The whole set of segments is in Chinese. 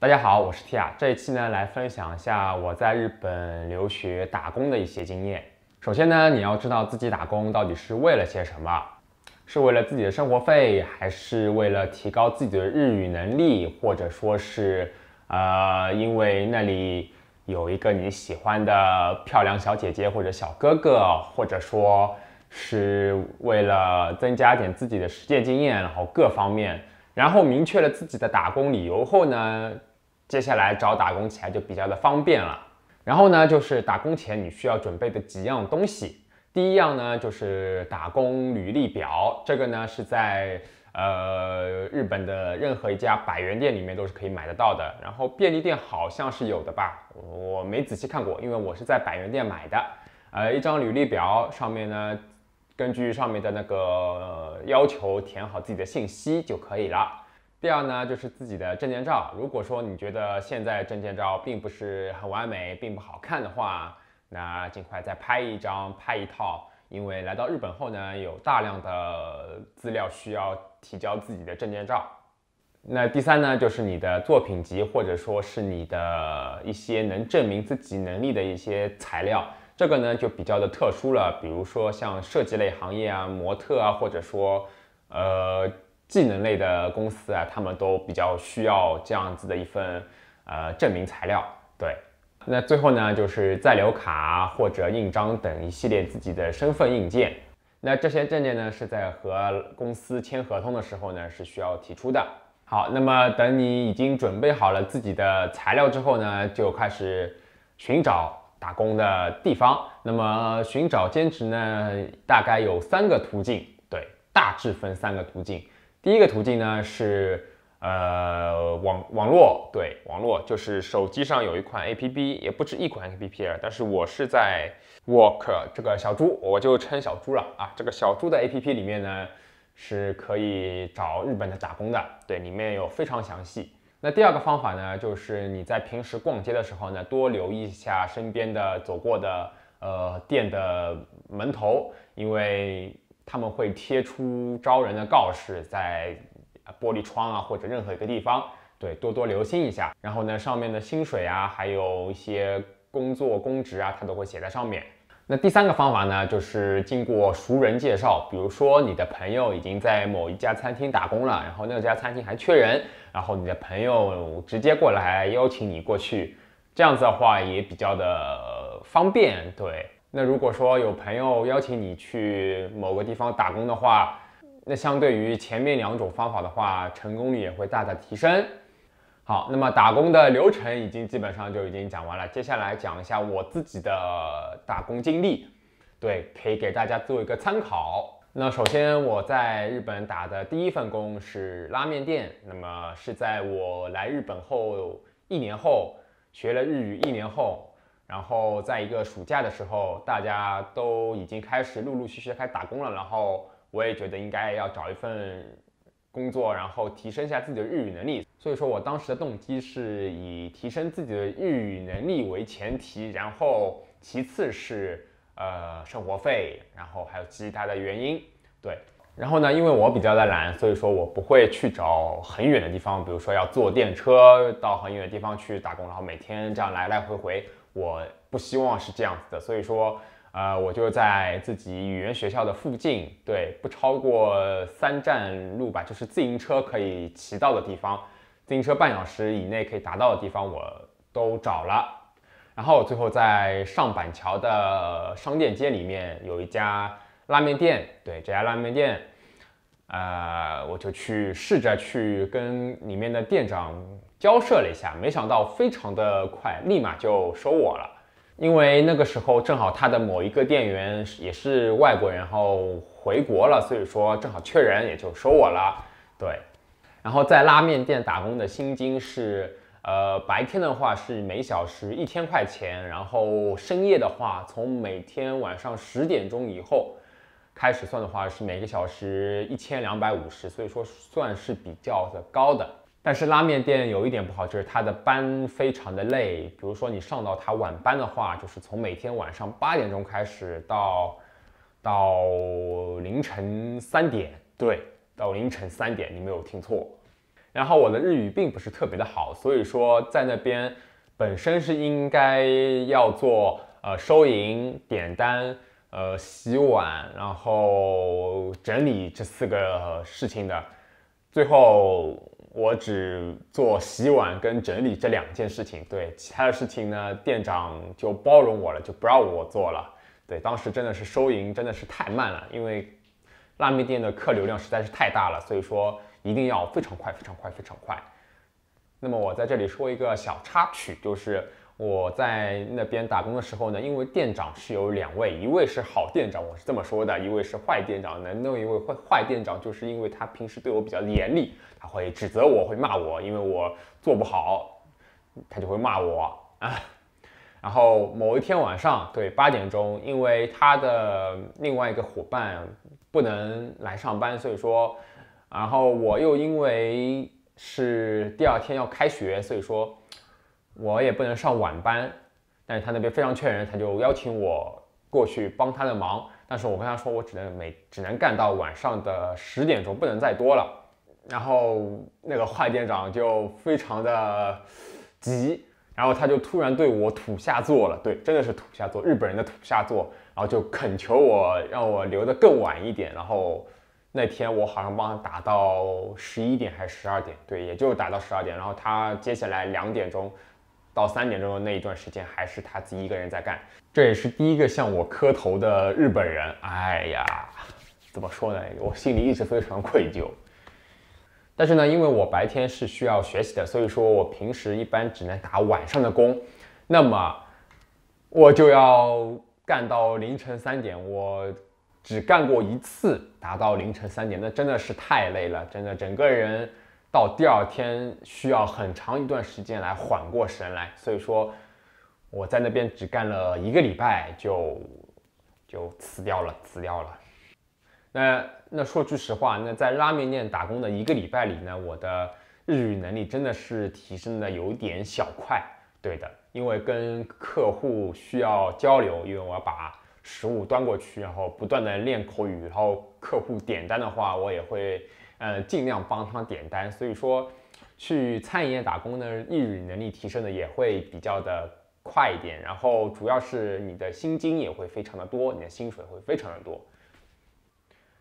大家好，我是 T 亚。这一期呢来分享一下我在日本留学打工的一些经验。首先呢，你要知道自己打工到底是为了些什么，是为了自己的生活费，还是为了提高自己的日语能力，或者说是，呃，因为那里有一个你喜欢的漂亮小姐姐或者小哥哥，或者说是为了增加点自己的实践经验，然后各方面。然后明确了自己的打工理由后呢。接下来找打工起来就比较的方便了。然后呢，就是打工前你需要准备的几样东西。第一样呢，就是打工履历表，这个呢是在呃日本的任何一家百元店里面都是可以买得到的。然后便利店好像是有的吧，我没仔细看过，因为我是在百元店买的。呃，一张履历表上面呢，根据上面的那个要求填好自己的信息就可以了。第二呢，就是自己的证件照。如果说你觉得现在证件照并不是很完美，并不好看的话，那尽快再拍一张，拍一套。因为来到日本后呢，有大量的资料需要提交自己的证件照。那第三呢，就是你的作品集，或者说是你的一些能证明自己能力的一些材料。这个呢就比较的特殊了，比如说像设计类行业啊，模特啊，或者说，呃。技能类的公司啊，他们都比较需要这样子的一份呃证明材料。对，那最后呢，就是在留卡或者印章等一系列自己的身份证件。那这些证件呢，是在和公司签合同的时候呢，是需要提出的。好，那么等你已经准备好了自己的材料之后呢，就开始寻找打工的地方。那么寻找兼职呢，大概有三个途径，对，大致分三个途径。第一个途径呢是，呃，网网络对网络，就是手机上有一款 A P P，也不止一款 A P P 了，但是我是在 w o r k 这个小猪，我就称小猪了啊，这个小猪的 A P P 里面呢是可以找日本的打工的，对，里面有非常详细。那第二个方法呢，就是你在平时逛街的时候呢，多留意一下身边的走过的呃店的门头，因为。他们会贴出招人的告示，在玻璃窗啊或者任何一个地方，对，多多留心一下。然后呢，上面的薪水啊，还有一些工作工职啊，他都会写在上面。那第三个方法呢，就是经过熟人介绍，比如说你的朋友已经在某一家餐厅打工了，然后那家餐厅还缺人，然后你的朋友直接过来邀请你过去，这样子的话也比较的方便，对。那如果说有朋友邀请你去某个地方打工的话，那相对于前面两种方法的话，成功率也会大大提升。好，那么打工的流程已经基本上就已经讲完了，接下来讲一下我自己的打工经历，对，可以给大家做一个参考。那首先我在日本打的第一份工是拉面店，那么是在我来日本后一年后学了日语一年后。然后在一个暑假的时候，大家都已经开始陆陆续续开始打工了。然后我也觉得应该要找一份工作，然后提升一下自己的日语能力。所以说我当时的动机是以提升自己的日语能力为前提，然后其次是呃生活费，然后还有其他的原因。对，然后呢，因为我比较的懒，所以说我不会去找很远的地方，比如说要坐电车到很远的地方去打工，然后每天这样来来回回。我不希望是这样子的，所以说，呃，我就在自己语言学校的附近，对，不超过三站路吧，就是自行车可以骑到的地方，自行车半小时以内可以达到的地方，我都找了。然后最后在上板桥的商店街里面有一家拉面店，对这家拉面店。呃，我就去试着去跟里面的店长交涉了一下，没想到非常的快，立马就收我了。因为那个时候正好他的某一个店员也是外国人，然后回国了，所以说正好缺人，也就收我了。对，然后在拉面店打工的薪金是，呃，白天的话是每小时一千块钱，然后深夜的话，从每天晚上十点钟以后。开始算的话是每个小时一千两百五十，所以说算是比较的高的。但是拉面店有一点不好，就是它的班非常的累。比如说你上到它晚班的话，就是从每天晚上八点钟开始到到凌晨三点，对，到凌晨三点，你没有听错。然后我的日语并不是特别的好，所以说在那边本身是应该要做呃收银点单。呃，洗碗，然后整理这四个事情的，最后我只做洗碗跟整理这两件事情。对，其他的事情呢，店长就包容我了，就不让我做了。对，当时真的是收银真的是太慢了，因为拉面店的客流量实在是太大了，所以说一定要非常快，非常快，非常快。那么我在这里说一个小插曲，就是。我在那边打工的时候呢，因为店长是有两位，一位是好店长，我是这么说的，一位是坏店长那那一位坏坏店长就是因为他平时对我比较严厉，他会指责我，会骂我，因为我做不好，他就会骂我啊。然后某一天晚上，对八点钟，因为他的另外一个伙伴不能来上班，所以说，然后我又因为是第二天要开学，所以说。我也不能上晚班，但是他那边非常缺人，他就邀请我过去帮他的忙。但是我跟他说，我只能每只能干到晚上的十点钟，不能再多了。然后那个坏店长就非常的急，然后他就突然对我土下做了，对，真的是土下做，日本人的土下做，然后就恳求我让我留得更晚一点。然后那天我好像帮他打到十一点还是十二点，对，也就打到十二点。然后他接下来两点钟。到三点钟的那一段时间，还是他自己一个人在干。这也是第一个向我磕头的日本人。哎呀，怎么说呢？我心里一直非常愧疚。但是呢，因为我白天是需要学习的，所以说我平时一般只能打晚上的工。那么我就要干到凌晨三点。我只干过一次，打到凌晨三点，那真的是太累了，真的整个人。到第二天需要很长一段时间来缓过神来，所以说我在那边只干了一个礼拜就就辞掉了，辞掉了。那那说句实话，那在拉面店打工的一个礼拜里呢，我的日语能力真的是提升的有点小快，对的，因为跟客户需要交流，因为我要把食物端过去，然后不断的练口语，然后客户点单的话，我也会。呃，尽量帮他点单，所以说去餐饮业打工呢，日语能力提升的也会比较的快一点。然后主要是你的薪金也会非常的多，你的薪水会非常的多。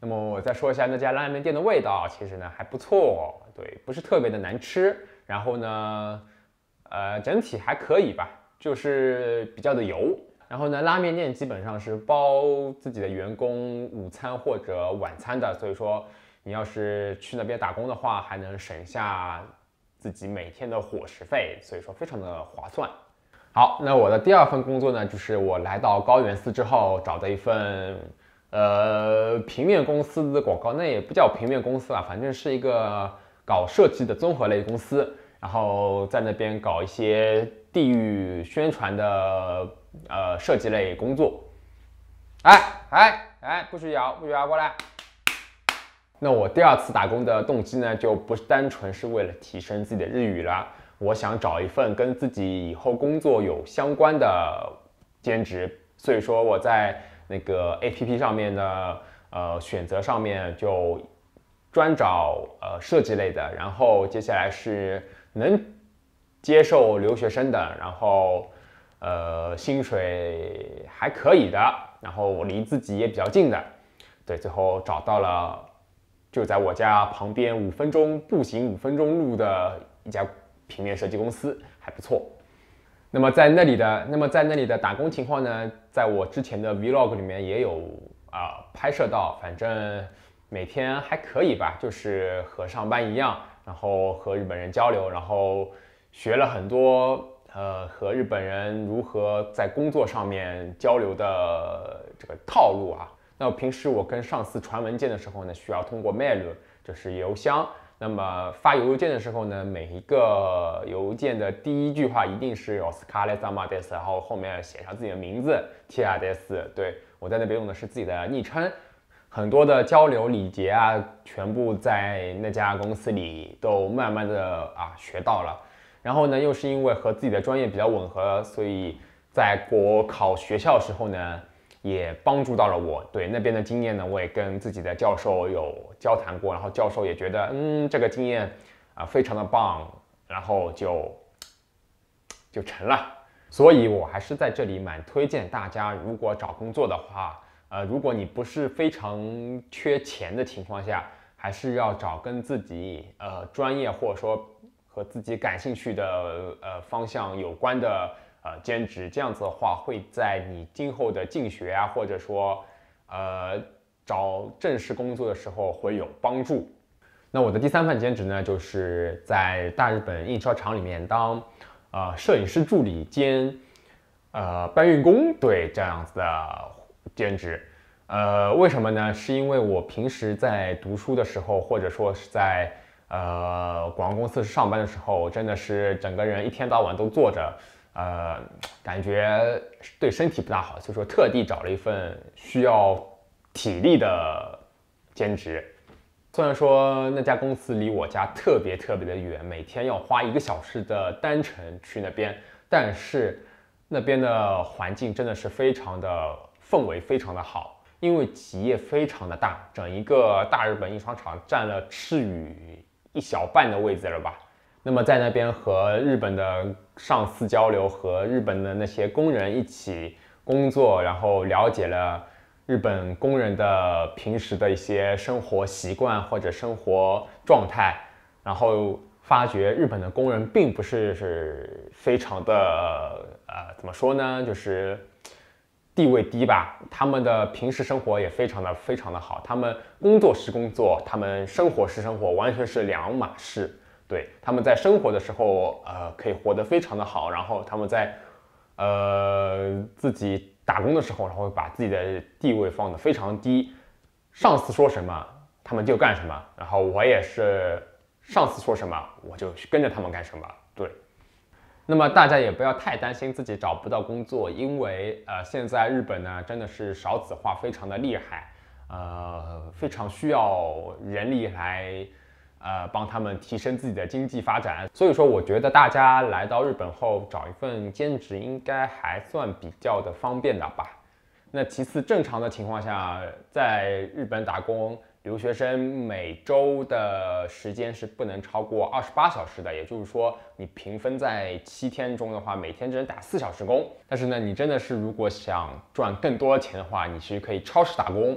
那么我再说一下那家拉面店的味道，其实呢还不错，对，不是特别的难吃。然后呢，呃，整体还可以吧，就是比较的油。然后呢，拉面店基本上是包自己的员工午餐或者晚餐的，所以说。你要是去那边打工的话，还能省下自己每天的伙食费，所以说非常的划算。好，那我的第二份工作呢，就是我来到高原寺之后找的一份呃平面公司的广告，那也不叫平面公司啊，反正是一个搞设计的综合类公司，然后在那边搞一些地域宣传的呃设计类工作。哎哎哎，不许咬，不许咬，过来。那我第二次打工的动机呢，就不是单纯是为了提升自己的日语了。我想找一份跟自己以后工作有相关的兼职，所以说我在那个 APP 上面的呃选择上面就专找呃设计类的，然后接下来是能接受留学生的，然后呃薪水还可以的，然后我离自己也比较近的，对，最后找到了。就在我家旁边，五分钟步行，五分钟路的一家平面设计公司，还不错。那么在那里的，那么在那里的打工情况呢？在我之前的 Vlog 里面也有啊拍摄到，反正每天还可以吧，就是和上班一样，然后和日本人交流，然后学了很多呃和日本人如何在工作上面交流的这个套路啊。那平时我跟上司传文件的时候呢，需要通过 mail，就是邮箱。那么发邮件的时候呢，每一个邮件的第一句话一定是有 s c a l e r s a m a d e s 然后后面写上自己的名字 t i a d e s 对我在那边用的是自己的昵称，很多的交流礼节啊，全部在那家公司里都慢慢的啊学到了。然后呢，又是因为和自己的专业比较吻合，所以在国考学校时候呢。也帮助到了我。对那边的经验呢，我也跟自己的教授有交谈过，然后教授也觉得，嗯，这个经验啊，非常的棒，然后就就成了。所以我还是在这里蛮推荐大家，如果找工作的话，呃，如果你不是非常缺钱的情况下，还是要找跟自己呃专业或者说和自己感兴趣的呃方向有关的。呃，兼职这样子的话，会在你今后的进学啊，或者说，呃，找正式工作的时候会有帮助。那我的第三份兼职呢，就是在大日本印刷厂里面当呃摄影师助理兼呃搬运工，对这样子的兼职。呃，为什么呢？是因为我平时在读书的时候，或者说是在呃广告公司上班的时候，真的是整个人一天到晚都坐着。呃，感觉对身体不大好，所以说特地找了一份需要体力的兼职。虽然说那家公司离我家特别特别的远，每天要花一个小时的单程去那边，但是那边的环境真的是非常的氛围非常的好，因为企业非常的大，整一个大日本印刷厂占了赤羽一小半的位置了吧。那么在那边和日本的上司交流，和日本的那些工人一起工作，然后了解了日本工人的平时的一些生活习惯或者生活状态，然后发觉日本的工人并不是是非常的呃，怎么说呢？就是地位低吧。他们的平时生活也非常的非常的好，他们工作是工作，他们生活是生活，完全是两码事。对，他们在生活的时候，呃，可以活得非常的好。然后他们在，呃，自己打工的时候，然后把自己的地位放得非常低，上司说什么，他们就干什么。然后我也是，上司说什么，我就跟着他们干什么。对，那么大家也不要太担心自己找不到工作，因为，呃，现在日本呢，真的是少子化非常的厉害，呃，非常需要人力来。呃，帮他们提升自己的经济发展，所以说我觉得大家来到日本后找一份兼职应该还算比较的方便的吧。那其次，正常的情况下，在日本打工，留学生每周的时间是不能超过二十八小时的，也就是说，你平分在七天中的话，每天只能打四小时工。但是呢，你真的是如果想赚更多钱的话，你其实可以超时打工。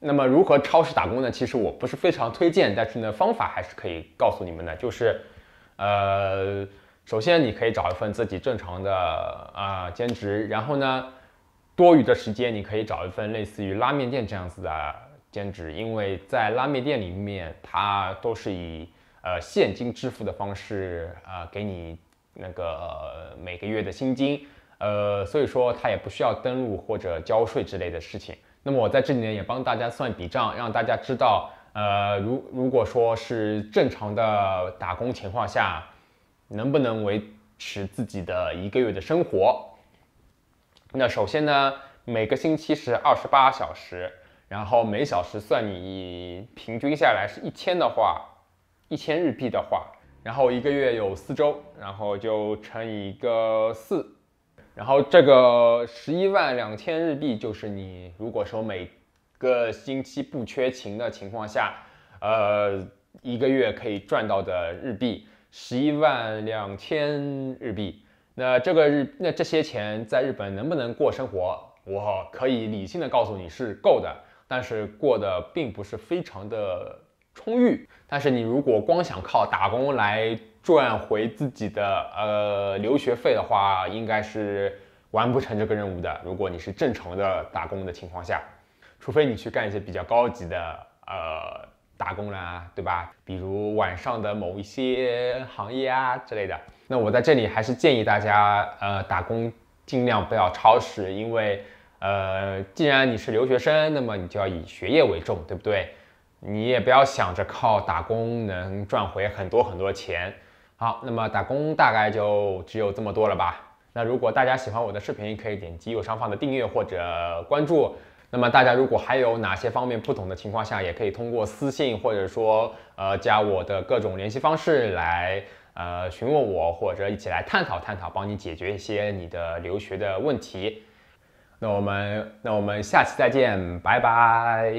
那么如何超市打工呢？其实我不是非常推荐，但是呢方法还是可以告诉你们的，就是，呃，首先你可以找一份自己正常的啊兼职，然后呢，多余的时间你可以找一份类似于拉面店这样子的兼职，因为在拉面店里面，它都是以呃现金支付的方式啊给你那个每个月的薪金，呃，所以说它也不需要登录或者交税之类的事情。那么我在这里呢也帮大家算笔账，让大家知道，呃，如如果说是正常的打工情况下，能不能维持自己的一个月的生活？那首先呢，每个星期是二十八小时，然后每小时算你平均下来是一千的话，一千日币的话，然后一个月有四周，然后就乘以一个四。然后这个十一万两千日币，就是你如果说每个星期不缺勤的情况下，呃，一个月可以赚到的日币十一万两千日币。那这个日，那这些钱在日本能不能过生活？我可以理性的告诉你是够的，但是过得并不是非常的充裕。但是你如果光想靠打工来赚回自己的呃留学费的话，应该是完不成这个任务的。如果你是正常的打工的情况下，除非你去干一些比较高级的呃打工啦，对吧？比如晚上的某一些行业啊之类的。那我在这里还是建议大家呃打工尽量不要超时，因为呃既然你是留学生，那么你就要以学业为重，对不对？你也不要想着靠打工能赚回很多很多钱。好，那么打工大概就只有这么多了吧。那如果大家喜欢我的视频，可以点击右上方的订阅或者关注。那么大家如果还有哪些方面不懂的情况下，也可以通过私信或者说呃加我的各种联系方式来呃询问我，或者一起来探讨探讨，帮你解决一些你的留学的问题。那我们那我们下期再见，拜拜。